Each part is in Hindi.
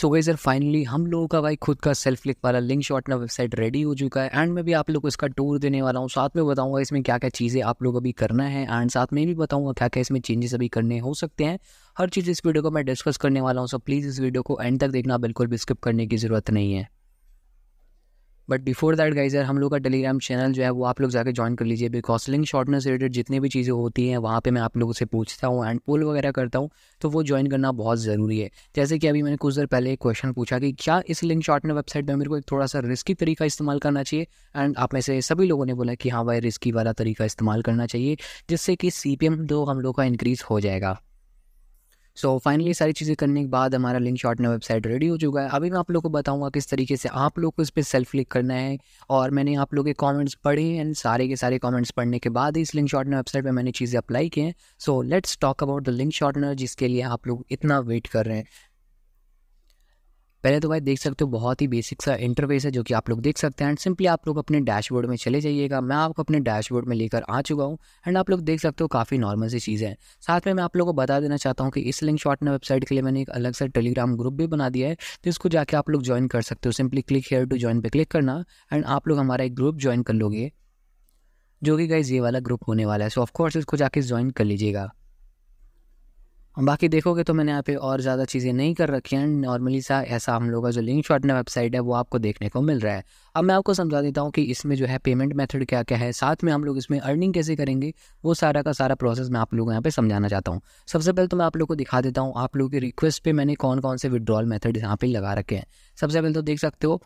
सो वे सर फाइनली हम लोगों का भाई खुद का सेल्फ क्लिक वाला लिंक शॉट ना वेबसाइट रेडी हो चुका है एंड मैं भी आप लोग को इसका टूर देने वाला हूँ साथ में बताऊँगा इसमें क्या क्या चीज़ें आप लोग अभी करना है एंड साथ में भी बताऊँगा क्या क्या इसमें चेंजेस अभी करने हो सकते हैं हर चीज़ इस वीडियो को मैं डिस्कस करने वाला हूँ सो प्लीज़ इस वीडियो को एंड तक देखना बिल्कुल भी स्किप करने की ज़रूरत नहीं है बट बिफोर दैट गाइज हम लोग का टेलीग्राम चैनल जो है वो आप लोग जाकर ज्वाइन कर लीजिए बिकॉज लिंक शॉर्टनेस रिलेटेड जितनी भी चीज़ें होती हैं वहाँ पे मैं आप लोगों से पूछता हूँ एंड पोल वगैरह करता हूँ तो वो ज्वाइन करना बहुत ज़रूरी है जैसे कि अभी मैंने कुछ देर पहले एक क्वेश्चन पूछा कि क्या इस लिंक शॉर्टनर वेबसाइट पर मेरे को एक थोड़ा सा रिस्की तरीका इस्तेमाल करना चाहिए एंड आप में से सभी लोगों ने बोला कि हाँ भाई रिस्की वाला तरीका इस्तेमाल करना चाहिए जिससे कि सी पी एम दो हम लोग का इंक्रीज़ हो जाएगा सो फाइनली सारी चीज़ें करने के बाद हमारा लिंक ना वेबसाइट रेडी हो चुका है अभी मैं आप लोग को बताऊँगा किस तरीके से आप लोग को इस पर सेल्फ क्लिक करना है और मैंने आप लोगों के कॉमेंट्स पढ़े एंड सारे के सारे कॉमेंट्स पढ़ने के बाद इस लिंक शॉर्टनर वेबसाइट पर मैंने चीज़ें अप्लाई की हैं so let's talk about the link shortener जिसके लिए आप लोग इतना वेट कर रहे हैं पहले तो भाई देख सकते हो बहुत ही बेसिक सा इंटरफेस है जो कि आप लोग देख सकते हैं एंड सिंपली आप लोग अपने डैशबोर्ड में चले जाइएगा मैं आपको अपने डैशबोर्ड में लेकर आ चुका हूँ एंड आप लोग देख सकते हो काफ़ी नॉर्मल सी चीज़ें हैं साथ में मैं आप लोगों को बता देना चाहता हूँ कि इस लिंक शॉट ने वेबसाइट के लिए मैंने एक अलग सा टेलीग्राम ग्रुप भी बना दिया है जिसको तो जाके आप लोग ज्वाइन कर सकते हो simply click here to join पर क्लिक करना एंड आप लोग हमारा एक ग्रुप ज्वाइन कर लोगे जो कि गाइज ये वाला ग्रुप होने वाला है सो ऑफकोर्स इसको जाके ज्वाइन कर लीजिएगा बाकी देखोगे तो मैंने यहाँ पे और ज़्यादा चीज़ें नहीं कर रखी हैं नॉर्मली सा ऐसा हम लोगों का जो लिंक शॉर्टनर वेबसाइट है वो आपको देखने को मिल रहा है अब मैं आपको समझा देता हूँ कि इसमें जो है पेमेंट मेथड क्या क्या है साथ में हम लोग इसमें अर्निंग कैसे करेंगे वो सारा का सारा प्रोसेस मैं आप लोगों को यहाँ पे समझाना चाहता हूँ सबसे पहले तो मैं आप लोग को दिखा देता हूँ आप लोगों की रिक्वेस्ट पर मैंने कौन कौन से विड्रॉल मैथड यहाँ पर लगा रखे हैं सबसे पहले तो देख सकते हो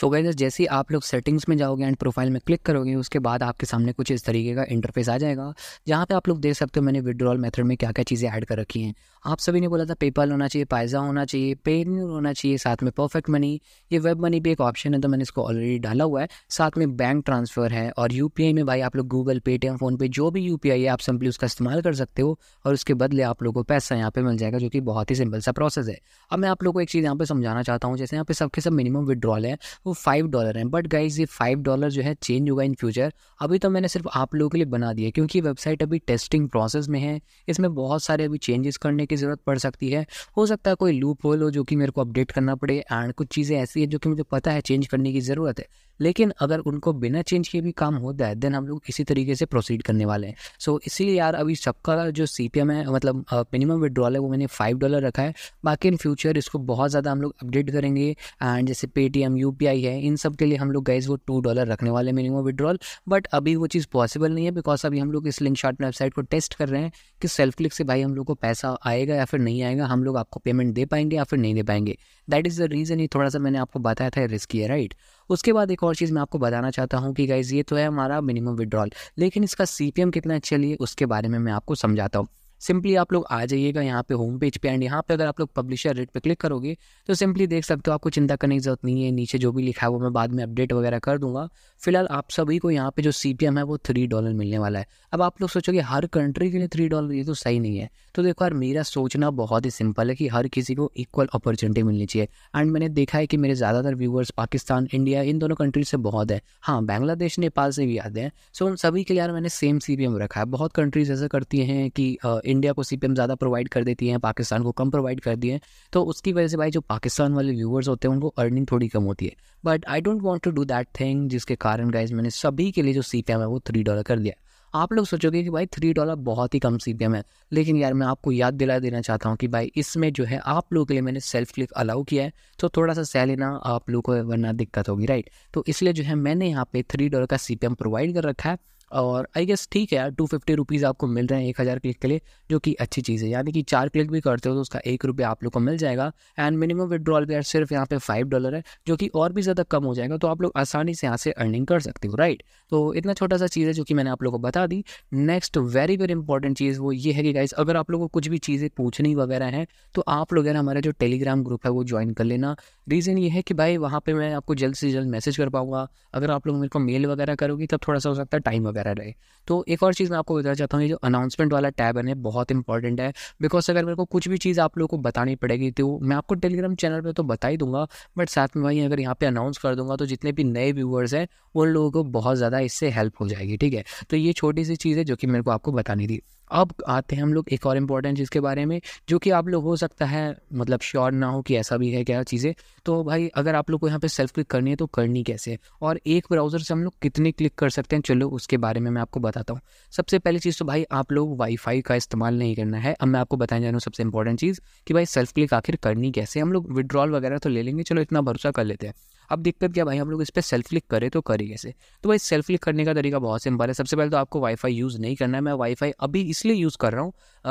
सो so जैसे ही आप लोग सेटिंग्स में जाओगे एंड प्रोफाइल में क्लिक करोगे उसके बाद आपके सामने कुछ इस तरीके का इंटरफेस आ जाएगा जहाँ पे आप लोग देख सकते हो मैंने विड्रॉल मेथड में क्या क्या चीज़ें ऐड कर रखी हैं आप सभी ने बोला था पेपाल होना चाहिए पायजा होना चाहिए पेन्यूर होना चाहिए साथ में परफेक्ट मनी ये वेब मनी भी एक ऑप्शन है तो मैंने इसको ऑलरेडी डाला हुआ है साथ में बैंक ट्रांसफ़र है और यू में भाई आप लोग गूगल पेटीएम फ़ोनपे जो भी यू है आप सिंपली उसका इस्तेमाल कर सकते हो और उसके बदले आप लोग को पैसा यहाँ पर मिल जाएगा जो कि बहुत ही सिंपल सा प्रोसेस है अब मैं आप लोग को एक चीज़ यहाँ पर समझाना चाहता हूँ जैसे यहाँ पे सबके सब मिनिमम विड्रॉल है वो फाइव डॉलर हैं बट गाइज ये फाइव डॉलर जो है चेंज होगा इन फ्यूचर अभी तो मैंने सिर्फ आप लोगों के लिए बना दिया क्योंकि वेबसाइट अभी टेस्टिंग प्रोसेस में है इसमें बहुत सारे अभी चेंजेस करने की ज़रूरत पड़ सकती है हो सकता है कोई लूप होल हो जो कि मेरे को अपडेट करना पड़े एंड कुछ चीज़ें ऐसी हैं जो कि मुझे पता है चेंज करने की ज़रूरत है लेकिन अगर उनको बिना चेंज के भी काम होता है देन हम लोग इसी तरीके से प्रोसीड करने वाले हैं सो so, इसीलिए यार अभी सबका जो सी है मतलब मिनिमम विड्रॉल है वो मैंने फाइव डॉलर रखा है बाकी इन फ्यूचर इसको बहुत ज़्यादा हम लोग अपडेट करेंगे एंड जैसे पेटीएम यू है इन सब के लिए हम लोग गैस वो टू डॉलर रखने वाले मिनिमम विड्रॉल बट अभी वो चीज़ पॉसिबल नहीं है बिकॉज अभी हम लोग इस लिंक शॉर्ट वेबसाइट को टेस्ट कर रहे हैं कि सेल्फ क्लिक से भाई हम लोग को पैसा आएगा या फिर नहीं आएगा हम लोग आपको पेमेंट दे पाएंगे या फिर नहीं दे पाएंगे दैट इज़ द रीज़न ये थोड़ा सा मैंने आपको बताया था रिस्की है राइट उसके बाद एक और चीज़ मैं आपको बताना चाहता हूँ कि गाइज़ ये तो है हमारा मिनिमम विड्रॉल लेकिन इसका सी कितना अच्छा लिए उसके बारे में मैं आपको समझाता हूँ सिंपली आप लोग आ जाइएगा यहाँ पे होम पेज पे एंड यहाँ पे अगर आप लोग पब्लिशर रेट पे क्लिक करोगे तो सिंपली देख सकते हो आपको चिंता करने की जरूरत नहीं है नीचे जो भी लिखा है वो मैं बाद में अपडेट वगैरह कर दूंगा फिलहाल आप सभी को यहाँ पे जो सी है वो थ्री डॉलर मिलने वाला है अब आप लोग सोचोगे हर कंट्री के लिए थ्री डॉलर ये तो सही नहीं है तो देखो यार मेरा सोचना बहुत ही सिंपल है कि हर किसी को इक्वल अपॉर्चुनिटी मिलनी चाहिए एंड मैंने देखा है कि मेरे ज़्यादातर व्यूवर्स पाकिस्तान इंडिया इन दोनों कंट्री से बहुत है हाँ बांग्लादेश नेपाल से भी आते हैं सो उन सभी के लिए यार मैंने सेम सी रखा है बहुत कंट्रीज ऐसा करती हैं कि इंडिया को सी ज़्यादा प्रोवाइड कर देती हैं पाकिस्तान को कम प्रोवाइड कर दिए तो उसकी वजह से भाई जो पाकिस्तान वाले व्यूवर्स होते हैं उनको अर्निंग थोड़ी कम होती है but I don't want to do that thing जिसके कारण गाइज मैंने सभी के लिए जो सी है वो थ्री डॉलर कर दिया आप लोग सोचोगे कि भाई थ्री डॉलर बहुत ही कम सी है लेकिन यार मैं आपको याद दिला देना चाहता हूँ कि भाई इसमें जो है आप लोगों के लिए मैंने सेल्फ क्लिक अलाउ किया है तो थोड़ा सा सह लेना आप लोगों को वरना दिक्कत होगी राइट तो इसलिए जो है मैंने यहाँ पे थ्री डॉलर का सी प्रोवाइड कर रखा है और आई गेस ठीक है यार टू फिफ्टी रुपीज़ आपको मिल रहे हैं एक हज़ार क्लिक के लिए जो कि अच्छी चीज़ है यानी कि चार क्लिक भी करते हो तो उसका एक रुपये आप लोग को मिल जाएगा एंड मिनिमम विदड्रॉल भी यार सिर्फ यहाँ पे फाइव डॉलर है जो कि और भी ज़्यादा कम हो जाएगा तो आप लोग आसानी से यहाँ से अर्निंग कर सकते हो राइट तो इतना छोटा सा चीज़ है जो कि मैंने आप लोग को बता दी नेक्स्ट वेरी वेरी इंपॉर्टेंट चीज़ वो ये है कि गाइज अगर आप लोग को कुछ भी चीज़ें पूछनी वगैरह हैं तो आप लोग यार हमारा जो टेलीग्राम ग्रुप है वो ज्वाइन कर लेना रीज़न ये है कि भाई वहाँ पर मैं आपको जल्द से जल्द मैसेज कर पाऊँगा अगर आप लोग मेरे को मेल वगैरह करोगे तब थोड़ा सा हो सकता है टाइम वगैरह वगैरह रहे तो एक और चीज़ मैं आपको बताना चाहता हूँ ये जो अनाउंसमेंट वाला टैब है ना बहुत इंपॉर्टेंट है बिकॉज अगर मेरे को कुछ भी चीज़ आप लोगों को बतानी पड़ेगी तो मैं आपको टेलीग्राम चैनल पर तो बता ही दूंगा बट साथ में भाई अगर यहाँ पर अनाउंस कर दूंगा तो जितने भी नए व्यूअर्स हैं उन लोगों को बहुत ज़्यादा इससे हेल्प हो जाएगी ठीक है तो ये छोटी सी चीज़ है जो कि मेरे को आपको बतानी थी अब आते हैं हम लोग एक और इम्पॉर्टेंट चीज़ के बारे में जो कि आप लोग हो सकता है मतलब श्योर ना हो कि ऐसा भी है क्या चीज़ें तो भाई अगर आप लोग को यहाँ पे सेल्फ क्लिक करनी है तो करनी कैसे और एक ब्राउज़र से हम लोग कितने क्लिक कर सकते हैं चलो उसके बारे में मैं आपको बताता हूँ सबसे पहली चीज़ तो भाई आप लोग वाईफाई का इस्तेमाल नहीं करना है अब मैं आपको बताने जा रहा हूँ सबसे इंपॉर्टेंट चीज़ कि भाई सेल्फ क्लिक आखिर करनी कैसे हम लोग विड्रॉल वगैरह तो ले लेंगे चलो इतना भरोसा कर लेते हैं अब दिक्कत क्या भाई हम लोग इस पर सेल्फ क्लिक करें तो करें कैसे तो भाई सेल्फ क्लिक करने का तरीका बहुत सिंपल है सबसे पहले तो आपको वाईफाई यूज़ नहीं करना है मैं वाईफाई अभी इसलिए यूज़ कर रहा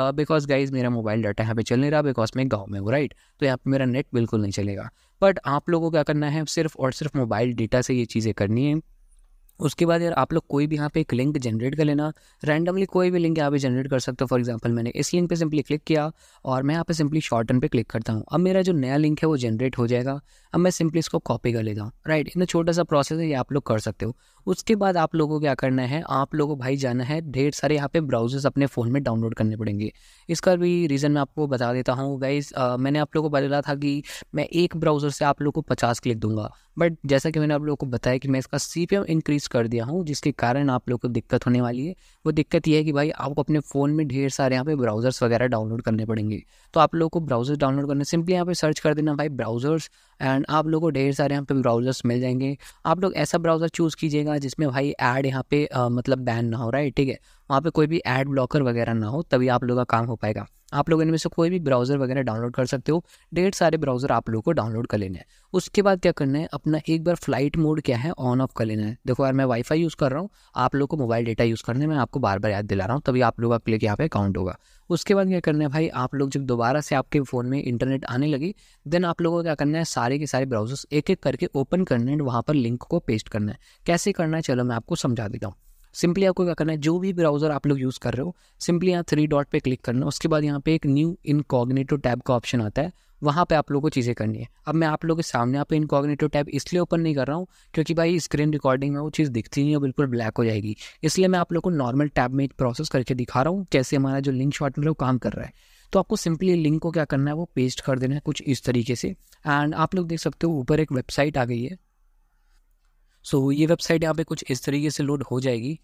हूँ बिकॉज गाइज मेरा मोबाइल डाटा यहाँ पे चल नहीं रहा बिकॉज मैं गाँव में हूँ राइट तो यहाँ पर मेरा नेट बिल्कुल नहीं चलेगा बट आप लोगों को क्या करना है सिर्फ और सिर्फ मोबाइल डेटा से ये चीज़ें करनी है उसके बाद यार आप लोग कोई भी यहाँ पे एक लिंक जनरेट कर लेना रैंडमली कोई भी लिंक यहाँ पे जनरेट कर सकते हो फॉर एग्जांपल मैंने इस लिंक पे सिंपली क्लिक किया और मैं यहाँ पे सिंपली शॉर्टन पे क्लिक करता हूँ अब मेरा जो नया लिंक है वो जनरेट हो जाएगा अब मैं सिंपली इसको कॉपी कर लेता हूँ राइट इतना छोटा सा प्रोसेस है ये आप लोग कर सकते हो उसके बाद आप लोगों को क्या करना है आप लोगों को भाई जाना है ढेर सारे यहाँ पे ब्राउजर्स अपने फ़ोन में डाउनलोड करने पड़ेंगे इसका भी रीज़न मैं आपको बता देता हूँ गाइज मैंने आप लोगों को बताया था कि मैं एक ब्राउज़र से आप लोग को पचास क्लिक दूंगा बट जैसा कि मैंने आप लोगों को बताया कि मैं इसका सी इंक्रीज़ कर दिया हूँ जिसके कारण आप लोग को दिक्कत होने वाली है वो दिक्कत ये है कि भाई आपको अपने फ़ोन में ढेर सारे यहाँ पे ब्राउज़र्स वगैरह डाउनलोड करने पड़ेंगे तो आप लोग को ब्राउज़र्स डाउनलोड करने सिंपली यहाँ पे सर्च कर देना भाई ब्राउज़र्स एंड आप लोग को ढेर सारे यहाँ पे ब्राउज़र्स मिल जाएंगे आप लोग ऐसा ब्राउज़र चूज़ कीजिएगा जिसमें भाई ऐड यहाँ पे मतलब बैन ना हो रहा है ठीक है वहाँ पर कोई भी एड ब्लॉकर वगैरह ना हो तभी आप लोग का काम हो पाएगा आप लोग इनमें से कोई भी ब्राउज़र वगैरह डाउनलोड कर सकते हो डेढ़ सारे ब्राउज़र आप लोग को डाउनलोड कर लेने हैं उसके बाद क्या करना है अपना एक बार फ्लाइट मोड क्या है ऑन ऑफ कर लेना है देखो यार मैं वाईफाई यूज़ कर रहा हूँ आप लोग को मोबाइल डेटा यूज़ करने में आपको बार बार याद दिला रहा हूँ तभी आप लोग का क्लिक यहाँ पे अकाउंट होगा उसके बाद क्या करना है भाई आप लोग जब दोबारा से आपके फ़ोन में इंटरनेट आने लगी देन आप लोगों को क्या करना है सारे के सारे ब्राउज़र्स एक एक करके ओपन करने वहाँ पर लिंक को पेस्ट करना है कैसे करना है चलो मैं आपको समझा देता हूँ सिंपली आपको क्या करना है जो भी ब्राउज़र आप लोग यूज़ कर रहे हो सिंपली यहाँ थ्री डॉट पे क्लिक करना है उसके बाद यहाँ पे एक न्यू इनकॉग्नेटो टैब का ऑप्शन आता है वहाँ पे आप लोगों को चीज़ें करनी है अब मैं आप लोगों के सामने यहाँ पे इनकॉग्नेटो टैब इसलिए ओपन नहीं कर रहा हूँ क्योंकि भाई स्क्रीन रिकॉर्डिंग में वो चीज़ दिखती नहीं है बिल्कुल ब्लैक हो जाएगी इसलिए मैं आप लोग को नॉर्मल टैब में एक प्रोसेस करके दिखा रहा हूँ कैसे हमारा जो लिंक शॉर्ट में वो काम कर रहा है तो आपको सिंपली लिंक को क्या करना है वो पेस्ट कर देना है कुछ इस तरीके से एंड आप लोग देख सकते हो ऊपर एक वेबसाइट आ गई है सो so, ये वेबसाइट यहाँ पे कुछ इस तरीके से लोड हो जाएगी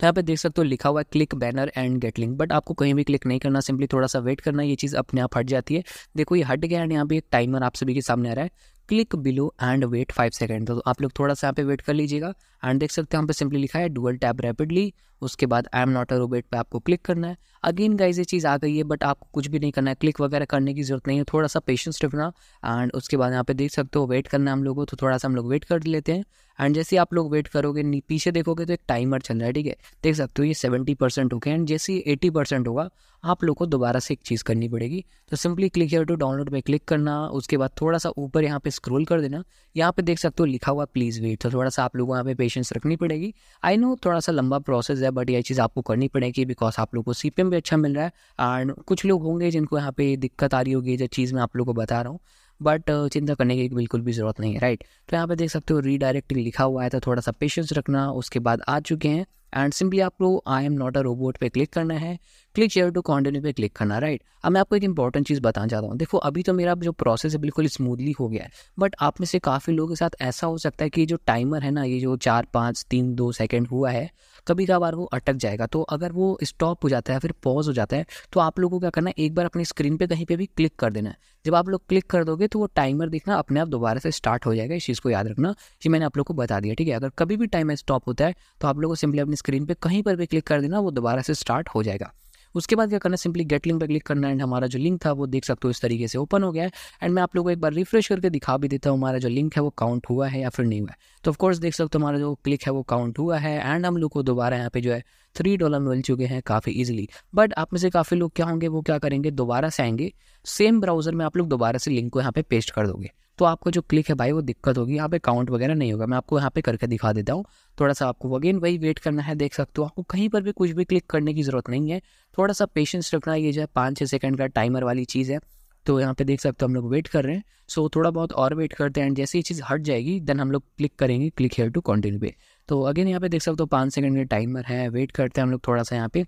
तो यहाँ पे देख सकते हो लिखा हुआ है click banner and get link but आपको कहीं भी क्लिक नहीं करना सिंपली थोड़ा सा वेट करना ये चीज़ अपने आप हट जाती है देखो ये हट गया एंड यहाँ पे एक टाइमर आप सभी के सामने आ रहा है click below and wait five second तो आप लोग थोड़ा सा यहाँ पे वेट कर लीजिएगा एंड देख सकते हैं यहाँ पे सिंपली लिखा है डुअल टैप रैपिडली उसके बाद आई एम नॉट अ रोबेट पे आपको क्लिक करना है अगेन गाइज ये चीज़ आ गई है बट आपको कुछ भी नहीं करना है क्लिक वगैरह करने की जरूरत नहीं है थोड़ा सा पेशेंस रखना एंड उसके बाद यहाँ पे देख सकते हो वेट करना है हम लोगों को तो थोड़ा सा हम लोग वेट कर लेते हैं एंड जैसे आप लोग वेट करोगे पीछे देखोगे तो एक टाइमर चल रहा है ठीक है देख सकते हो ये सेवेंटी परसेंट हो गया एंड जैसे ही एटी परसेंट होगा आप लोग को दोबारा से एक चीज़ करनी पड़ेगी तो simply click here to download में क्लिक करना उसके बाद थोड़ा सा ऊपर यहाँ पे स्क्रॉल कर देना यहाँ पे देख सकते हो लिखा हुआ प्लीज़ वेट तो थोड़ा सा आप लोगों को यहाँ पे पेशेंस रखनी पड़ेगी आई नो थोड़ा सा लंबा प्रोसेस है बट ये चीज़ आपको करनी पड़ेगी बिकॉज आप लोग को सी भी अच्छा मिल रहा है एंड कुछ लोग होंगे जिनको यहाँ पे दिक्कत आ रही होगी जो चीज़ मैं आप लोग को बता रहा हूँ बट चिंता करने की बिल्कुल भी ज़रूरत नहीं है राइट तो यहाँ पे देख सकते हो रीडायरेक्ट लिखा हुआ है तो थोड़ा सा पेशेंस रखना उसके बाद आ चुके हैं एंड सिंपली आपको I am not a robot पे क्लिक करना है क्लिक शेयर टू कॉन्टिन्यू पे क्लिक करना राइट अब मैं आपको एक इंपॉर्टेंट चीज़ बताना चाहता हूँ देखो अभी तो मेरा जो प्रोसेस है बिल्कुल स्मूथली हो गया है बट आप में से काफ़ी लोगों के साथ ऐसा हो सकता है कि जो टाइमर है ना ये जो चार पाँच तीन दो सेकेंड हुआ है कभी कभार वो अटक जाएगा तो अगर वो स्टॉप हो जाता है फिर पॉज हो जाता है तो आप लोगों को क्या करना है एक बार अपनी स्क्रीन पर कहीं पर भी क्लिक कर देना है जब आप लोग क्लिक कर दोगे तो वो टाइमर देखना अपने आप दोबारा से स्टार्ट हो जाएगा इस चीज़ को याद रखना ये मैंने आप लोग को बता दिया ठीक है अगर कभी भी टाइमर स्टॉप होता है तो आप लोगों को सिंपली अपनी स्क्रीन पर कहीं पर भी क्लिक कर देना वो दोबारा से स्टार्ट हो जाएगा उसके बाद क्या करना सिंपली गेट लिंक पर क्लिक करना एंड हमारा जो लिंक था वो देख सकते हो इस तरीके से ओपन हो गया है एंड मैं आप लोगों को एक बार रिफ्रेश करके दिखा भी देता हूँ हमारा जो लिंक है वो काउंट हुआ है या फिर नहीं हुआ है तो ऑफकोर्स देख सकते हो हमारा जो क्लिक है वो काउंट हुआ है एंड हम लोग को दोबारा यहाँ पे जो है थ्री डॉलर मिल चुके हैं काफ़ी ईजिली बट आप में से काफ़ी लोग क्या होंगे वो क्या करेंगे दोबारा से आएंगे सेम ब्राउज़र में आप लोग दोबारा से लिंक को यहाँ पे पेस्ट कर दोगे तो आपको जो क्लिक है भाई वो दिक्कत होगी यहाँ पे काउंट वगैरह नहीं होगा मैं आपको यहाँ पे करके दिखा देता हूँ थोड़ा सा आपको अगेन वही वेट करना है देख सकते हो आपको कहीं पर भी कुछ भी क्लिक करने की ज़रूरत नहीं है थोड़ा सा पेशेंस रखना ये जो है पाँच छः सेकंड का टाइमर वाली चीज़ है तो यहाँ पे देख सकते हो हम लोग वेट कर रहे हैं सो so, थोड़ा बहुत और वेट करते हैं एंड जैसे ये चीज़ हट जाएगी देन हम लोग क्लिक करेंगे क्लिक हेयर टू कंटिन्यू पे तो अगेन यहाँ पे देख सकते हो पाँच सेकंड का टाइमर है वेट करते हैं हम लोग थोड़ा सा यहाँ पे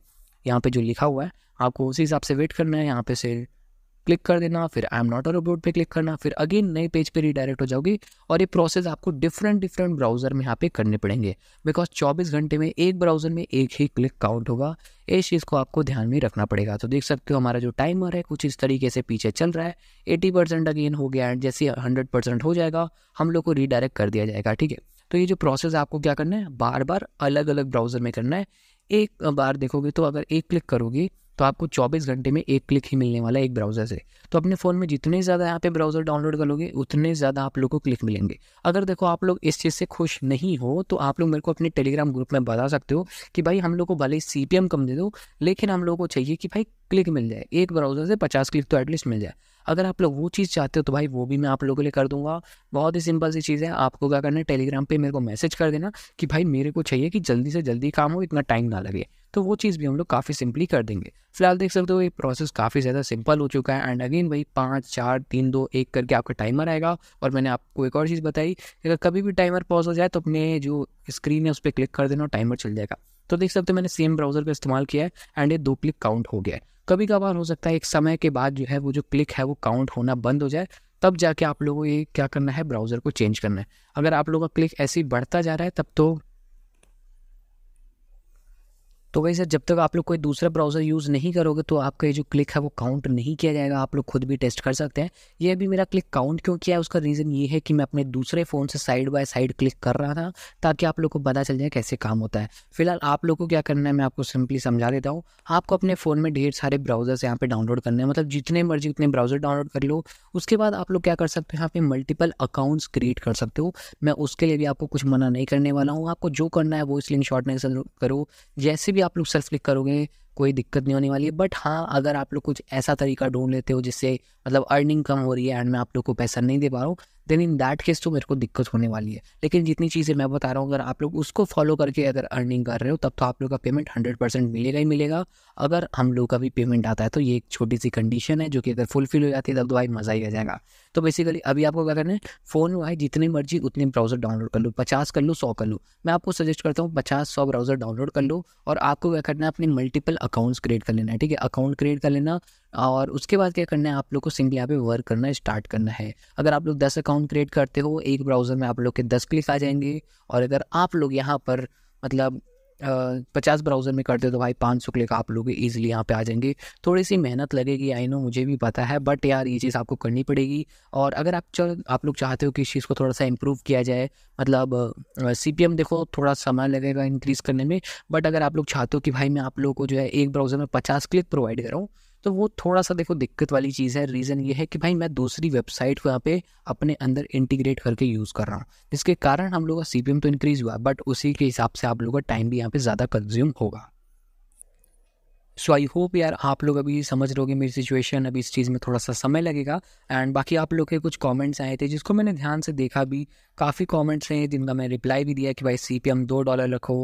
यहाँ पे जो लिखा हुआ है आपको उसी हिसाब से वेट करना है यहाँ पे से क्लिक कर देना फिर I am not a robot पे क्लिक करना फिर अगेन नए पेज पे रिडायरेक्ट हो जाओगी और ये प्रोसेस आपको डिफरेंट डिफरेंट ब्राउज़र में यहाँ पे करने पड़ेंगे बिकॉज 24 घंटे में एक ब्राउज़र में एक ही क्लिक काउंट होगा इस चीज़ को आपको ध्यान में रखना पड़ेगा तो देख सकते हो हमारा जो टाइमर है कुछ इस तरीके से पीछे चल रहा है एटी परसेंट अगेन हो गया एंड जैसे हंड्रेड परसेंट हो जाएगा हम लोग को रिडायरेक्ट कर दिया जाएगा ठीक है तो ये जो प्रोसेस आपको क्या करना है बार बार अलग अलग ब्राउज़र में करना है एक बार देखोगे तो अगर एक क्लिक करोगे तो आपको 24 घंटे में एक क्लिक ही मिलने वाला है एक ब्राउज़र से तो अपने फ़ोन में जितने ज़्यादा यहाँ पे ब्राउज़र डाउनलोड करोगे उतने ज़्यादा आप लोग को क्लिक मिलेंगे अगर देखो आप लोग इस चीज़ से खुश नहीं हो तो आप लोग मेरे को अपने टेलीग्राम ग्रुप में बता सकते हो कि भाई हम लोग को भले सी कम दे दो लेकिन हम लोग को चाहिए कि भाई क्लिक मिल जाए एक ब्राउज़र से पचास क्लिक तो एटलीस्ट मिल जाए अगर आप लोग वो चीज़ चाहते हो तो भाई वो भी मैं आप लोगों के लिए कर दूंगा बहुत ही सिंपल सी चीज़ है आपको क्या करना है टेलीग्राम पे मेरे को मैसेज कर देना कि भाई मेरे को चाहिए कि जल्दी से जल्दी काम हो इतना टाइम ना लगे तो वो चीज़ भी हम लोग काफ़ी सिंपली कर देंगे फिलहाल देख सकते हो ये प्रोसेस काफ़ी ज़्यादा सिंपल हो चुका है एंड अगेन वही पाँच चार तीन दो एक करके आपका टाइमर आएगा और मैंने आपको एक और चीज़ बताई कि अगर कभी भी टाइमर पॉज हो जाए तो अपने जो स्क्रीन है उस पर क्लिक कर देना और टाइमर चल जाएगा तो देख सकते हो मैंने सेम ब्राउज़र का इस्तेमाल किया है एंड ये दो क्लिक काउंट हो गया है कभी कभार हो सकता है एक समय के बाद जो है वो जो क्लिक है वो काउंट होना बंद हो जाए तब जाके आप लोगों को ये क्या करना है ब्राउज़र को चेंज करना है अगर आप लोगों का क्लिक ऐसे ही बढ़ता जा रहा है तब तो तो भाई सर जब तक आप लोग कोई दूसरा ब्राउज़र यूज़ नहीं करोगे तो आपका ये जो क्लिक है वो काउंट नहीं किया जाएगा आप लोग खुद भी टेस्ट कर सकते हैं ये अभी मेरा क्लिक काउंट क्यों किया है उसका रीज़न ये है कि मैं अपने दूसरे फ़ोन से साइड बाय साइड क्लिक कर रहा था ताकि आप लोग को पता चल जाए कैसे काम होता है फिलहाल आप लोग को क्या करना है मैं आपको सिंपली समझा देता हूँ आपको अपने फ़ोन में ढेर सारे ब्राउज़र्स यहाँ पर डाउनलोड करने हैं मतलब जितने मर्जी उतने ब्राउज़र डाउनलोड कर लो उसके बाद आप लोग क्या कर सकते हो यहाँ पे मल्टीपल अकाउंट्स क्रिएट कर सकते हो मैं उसके लिए भी आपको कुछ मना नहीं करने वाला हूँ आपको जो करना है वो स्क्रीन शॉट में करो जैसे भी आप लोग सेल्फ क्लिक करोगे कोई दिक्कत नहीं होने वाली है बट हाँ अगर आप लोग कुछ ऐसा तरीका ढूंढ लेते हो जिससे मतलब अर्निंग कम हो रही है एंड मैं आप लोग को पैसा नहीं दे पा रहा हूँ देन इन दैट केस तो मेरे को दिक्कत होने वाली है लेकिन जितनी चीज़ें मैं बता रहा हूँ अगर आप लोग उसको फॉलो करके अगर अर्निंग कर रहे हो तब तो आप लोग का पेमेंट हंड्रेड परसेंट मिलेगा ही मिलेगा अगर हम लोग का भी पेमेंट आता है तो ये एक छोटी सी कंडीशन है जो कि अगर फुलफिल हो जाती है तब तो भाई मज़ा ही आ जाएगा तो बेसिकली अभी आपको क्या करना है फ़ोन में भाई जितनी मर्जी उतने ब्राउज़र डाउनलोड कर लो पचास कर लो सौ कर लो मैं आपको सजेस्ट करता हूँ पचास सौ ब्राउज़र डाउनलोड कर लो और आपको क्या करना है अपने मल्टीपल अकाउंट्स क्रिएट कर लेना है ठीक है अकाउंट क्रिएट कर लेना और उसके बाद क्या करना है आप लोग को सिंपली यहाँ पे वर्क करना स्टार्ट करना है अगर आप लोग दस अकाउंट क्रिएट करते हो एक ब्राउज़र में आप लोग के दस क्लिक आ जाएंगे और अगर आप लोग यहाँ पर मतलब पचास ब्राउज़र में करते हो तो भाई पाँच सौ क्लिक आप लोग ईजिली यहाँ पे आ जाएंगे थोड़ी सी मेहनत लगेगी आई नो मुझे भी पता है बट यार ये चीज़ आपको करनी पड़ेगी और अगर आप चल आप लोग चाहते हो कि इस चीज़ को थोड़ा सा इम्प्रूव किया जाए मतलब सी पी एम देखो थोड़ा समय लगेगा इंक्रीज़ करने में बट अगर आप लोग चाहते हो कि भाई मैं आप लोग को जो है एक ब्राउज़र में पचास क्लिक प्रोवाइड कराऊँ तो वो थोड़ा सा देखो दिक्कत वाली चीज़ है रीज़न ये है कि भाई मैं दूसरी वेबसाइट को यहाँ पे अपने अंदर इंटीग्रेट करके यूज़ कर रहा हूँ जिसके कारण हम लोग का सी तो इंक्रीज़ हुआ बट उसी के हिसाब से आप लोगों का टाइम भी यहाँ पे ज़्यादा कंज्यूम होगा सो आई होप यार आप लोग अभी समझ लोगे मेरी सिचुएशन अभी इस चीज़ में थोड़ा सा समय लगेगा एंड बाकी आप लोग के कुछ कॉमेंट्स आए थे जिसको मैंने ध्यान से देखा भी काफ़ी कॉमेंट्स हैं जिनका मैंने रिप्लाई भी दिया कि भाई सी पी एम दो डॉलर रखो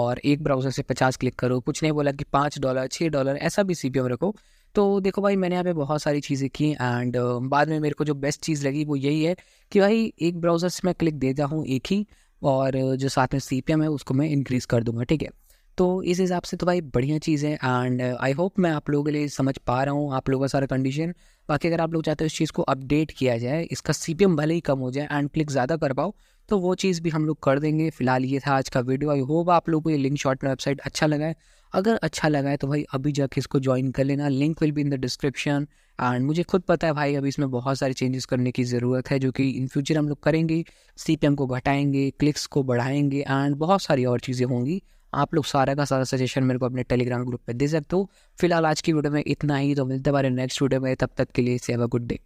और एक ब्राउज़र से पचास क्लिक करो कुछ नहीं बोला कि पाँच डॉलर छः डॉलर ऐसा भी सी पी एम रखो तो देखो भाई मैंने यहाँ पे बहुत सारी चीज़ें की एंड uh, बाद में मेरे को जो बेस्ट चीज़ लगी वो यही है कि भाई एक ब्राउज़र से मैं क्लिक देता हूँ एक ही और जो साथ में सी पी एम है उसको मैं इंक्रीज़ कर दूँगा ठीक है तो इस हिसाब से तो भाई बढ़िया चीज़ है एंड आई होप मैं आप लोगों के लिए समझ पा रहा हूँ आप लोगों का सारा कंडीशन बाकी अगर आप लोग चाहते हो इस चीज़ को अपडेट किया जाए इसका सी भले ही कम हो जाए एंड क्लिक ज़्यादा कर पाओ तो वो चीज़ भी हम लोग कर देंगे फिलहाल ये था आज का वीडियो आई होप आप लोगों को ये लिंक शॉर्ट में वेबसाइट अच्छा लगा है अगर अच्छा लगा है तो भाई अभी जाके इसको ज्वाइन कर लेना लिंक विल भी इन द डिस्क्रिप्शन एंड मुझे खुद पता है भाई अभी इसमें बहुत सारे चेंजेस करने की ज़रूरत है जो कि इन फ्यूचर हम लोग करेंगे सी को घटाएंगे क्लिक्स को बढ़ाएंगे एंड बहुत सारी और चीज़ें होंगी आप लोग सारा का सारा सजेशन मेरे को अपने टेलीग्राम ग्रुप पे दे सकते हो फिलहाल आज की वीडियो में इतना ही तो मिलते हमारे नेक्स्ट वीडियो में तब तक के लिए सेव अ गुड डे